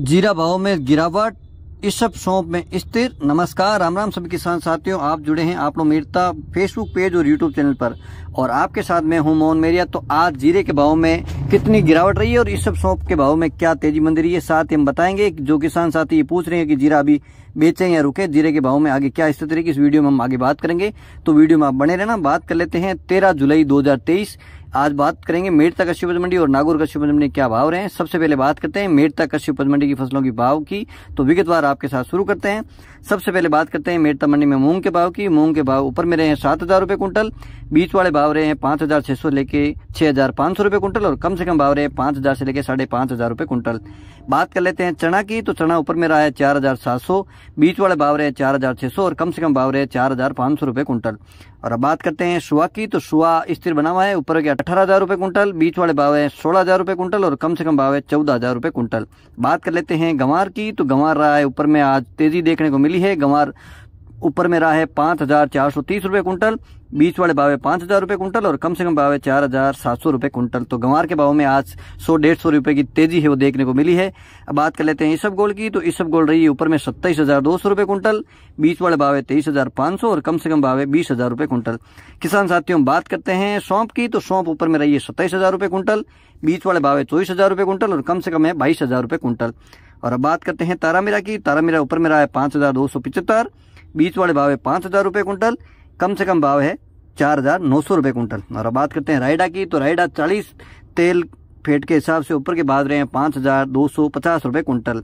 जीरा भाव में गिरावट इस सब सौंप में स्थिर नमस्कार राम राम सभी किसान साथियों आप जुड़े हैं आप लोग मेरता फेसबुक पेज और यूट्यूब चैनल पर और आपके साथ मैं हूं मोहन मेरिया तो आज जीरे के भाव में कितनी गिरावट रही है और इस सब सौंप के भाव में क्या तेजी मंदी रही है साथ ही हम बताएंगे जो किसान साथी ये पूछ रहे हैं कि जीरा अभी बेचे या रुके जीरे के भाव में आगे क्या स्थिति रहेगी इस वीडियो में हम आगे बात करेंगे तो वीडियो में आप बने रहना बात कर लेते हैं तेरह जुलाई दो आज बात करेंगे मेड़ता कश्यप मंडी और नागौर कश्यप मंडी क्या भाव रहे हैं सबसे पहले बात करते हैं मेड़ता कश्यप मंडी की फसलों की भाव की तो विगतवार आपके साथ शुरू करते हैं सबसे पहले बात करते हैं मेड़ता मंडी में मूंग के भाव की मूंग के भाव ऊपर में रहे हैं सात हजार रूपये कुंटल बीच वाले भाव रहे हैं पांच हजार छह सौ लेके छह हज़ार पांच सौ रुपए कुंटल और कम से कम बावरे पांच हज़ार से लेकर साढ़े पांच हज़ार रुपए कुंटल बात कर लेते हैं चना की तो चना ऊपर में रहा है चार हज़ार सात सौ बीच वाले बावरे चार हज़ार छह सौ और कम से कम बावरे चार हज़ार पांच सौ रुपए कुंटल और अब बात करते हैं सुहा की तो सुहा स्थिर बना हुआ है ऊपर के अठारह हज़ार रुपए कुंटल बीच वाले बावे सोलह हज़ार रुपए कुंटल और कम से कम भाव चौदह हज़ार रुपए कुंटल बात कर लेते हैं गंवार की तो गंवार रहा है ऊपर में आज तेज़ी देखने को मिली है गंवार ऊपर में रहा है पांच हजार चार सौ तीस रुपए कुंटल बीच वाले भाव है पांच हजार रुपए कुंटल और कम से कम भाव है चार हजार सात सौ रुपए कुंटल तो गंवार के भाव में आज सौ डेढ़ सौ रूपये की तेजी है वो देखने को मिली है अब बात कर लेते हैं इसब गोल्ड की तो इसब गोल्ड रही है ऊपर में सत्ताईस हजार दो सौ रूपये कुंटल बीच वाले भाव है तेईस हजार पांच सौ और कम से कम भाव है बीस हजार रूपये कुंटल किसान साथियों बात करते हैं सौंप की तो सौंप ऊपर में रही है सत्ताईस हजार रुपए कुंटल बीच वाले भाव है चौबीस हजार रुपए कुंटल और कम से कम है बाईस हजार रुपए कुंटल और अब बात करते हैं तारामीरा की तारामीरा ऊपर में रहा है पांच हजार दो सौ पिछहत्तर बीच वाले भाव है पाँच हज़ार रुपये कुंटल कम से कम भाव है चार हज़ार नौ सौ रुपये कुंटल और बात करते हैं रायडा की तो रायडा चालीस तेल फेट के हिसाब से ऊपर के बाद रहे हैं पाँच हज़ार दो सौ पचास रुपये कुंटल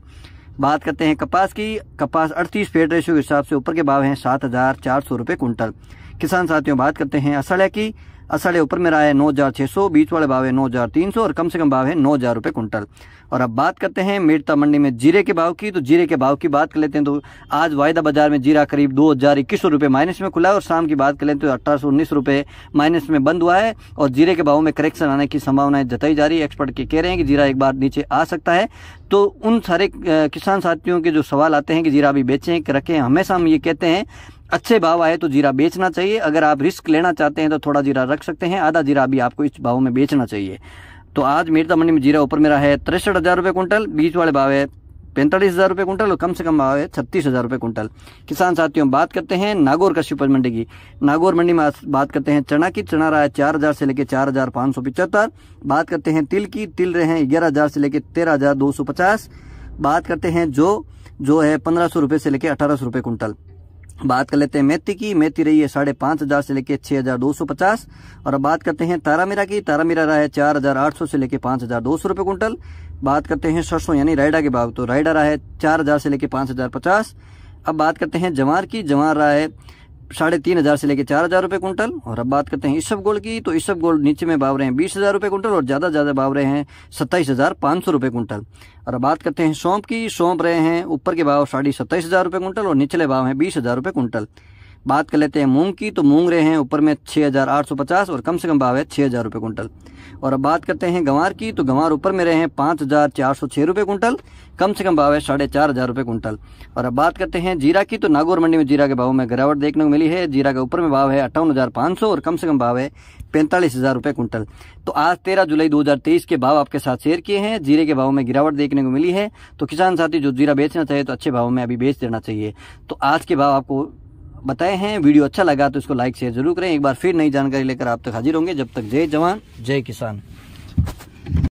बात करते हैं कपास की कपास अड़तीस फेट रेशियो के हिसाब से ऊपर के भाव हैं सात हज़ार चार सौ रुपये कुंटल किसान साथियों बात करते हैं असड़िया की असड़ ऊपर में रहा है नौ हज़ार छः सौ बीच वाले भाव है नौ हज़ार तीन सौ और कम से कम भाव है नौ हज़ार रुपये कुंटल और अब बात करते हैं मेड़ता मंडी में जीरे के भाव की तो जीरे के भाव की बात कर लेते हैं तो आज वायदा बाजार में जीरा करीब दो हज़ार इक्कीस सौ रुपये माइनस में खुला है और शाम की बात कर लेते तो अट्ठारह सौ उन्नीस रुपये माइनस में बंद हुआ है और जीरे के भाव में करेक्शन आने की संभावनाएं जताई जा रही है एक्सपर्ट के कह रहे हैं कि जीरा एक बार नीचे आ सकता है तो उन सारे किसान साथियों के जो सवाल आते हैं कि जीरा अभी बेचें रखें हमेशा हम ये कहते हैं अच्छे भाव आए तो जीरा बेचना चाहिए अगर आप रिस्क लेना चाहते हैं तो थोड़ा जीरा रख सकते हैं आधा जीरा भी आपको इस भाव में बेचना चाहिए तो आज मिर्जा मंडी में जीरा ऊपर मेरा है तिरसठ हज़ार रुपये कुंटल बीच वाले भाव है पैंतालीस हज़ार रुपये कुंटल और कम से कम भाव है छत्तीस हज़ार रुपये कुंटल किसान साथियों बात करते हैं नागौर कृषि उपज मंडी की नागौर मंडी में बात करते हैं चना की चना रहा है चार हज़ार से लेकर चार हज़ार पाँच सौ पिचहत्तर बात करते हैं तिल की तिल रहे हैं ग्यारह हज़ार से लेकर तेरह हज़ार दो सौ पचास बात करते हैं जो जो है पंद्रह सौ रुपये से लेकर अठारह सौ रुपये कुंटल बात कर लेते हैं मेथी की मेथी रही है साढ़े पांच हजार से लेकर छह हजार दो सौ पचास और अब बात करते हैं तारामीरा की तारामीरा रहा है चार हजार आठ सौ से लेकर पांच हजार दो सौ रुपए कुंटल बात करते हैं सरसों यानी रायडा के भाव तो रायडा रहा है चार हजार से लेकर पांच हजार पचास अब बात करते हैं जवार की जवार रहा है साढ़े तीन हज़ार से लेकर चार हज़ार रुपए कुंटल और अब बात करते हैं इस सब गोल्ड की तो इस सब गोल्ड नीचे में भाव रहे हैं बीस हज़ार रुपए कुंटल और ज़्यादा ज़्यादा भाव रहे हैं सत्ताईस हज़ार पांच सौ रुपए कुंटल और अब बात करते हैं सौंप की सौंप रहे हैं ऊपर के भाव साढ़े सत्ताईस हज़ार रुपये कुंटल और निचले भाव हैं बीस हज़ार रुपये कुंटल बात कर लेते हैं मूंग की तो मूंग रहे हैं ऊपर में 6,850 और कम से कम भाव है छः हज़ार रुपये कुंटल और अब बात करते हैं गंवार की तो गंवार ऊपर में रहे हैं पाँच हज़ार चार सौ छः रुपये कुंटल कम से कम भाव है साढ़े चार हज़ार रुपये कुंटल और अब बात करते हैं जीरा की तो नागौर मंडी में जीरा के भाव में गिरावट देखने को मिली है जीरा के ऊपर में भाव है अट्ठावन हज़ार पाँच सौ और कम से कम भाव है पैंतालीस हज़ार रुपये कुंटल तो आज तेरह जुलाई दो हज़ार तेईस के भाव आपके साथ शेयर किए हैं जीरे के भाव में गिरावट देखने को मिली है तो किसान साथी जो जीरा बेचना चाहिए तो अच्छे भाव में अभी बेच देना चाहिए तो आज के भाव आपको बताए हैं वीडियो अच्छा लगा तो इसको लाइक शेयर जरूर करें एक बार फिर नई जानकारी लेकर आप तक हाजिर होंगे जब तक जय जवान जय किसान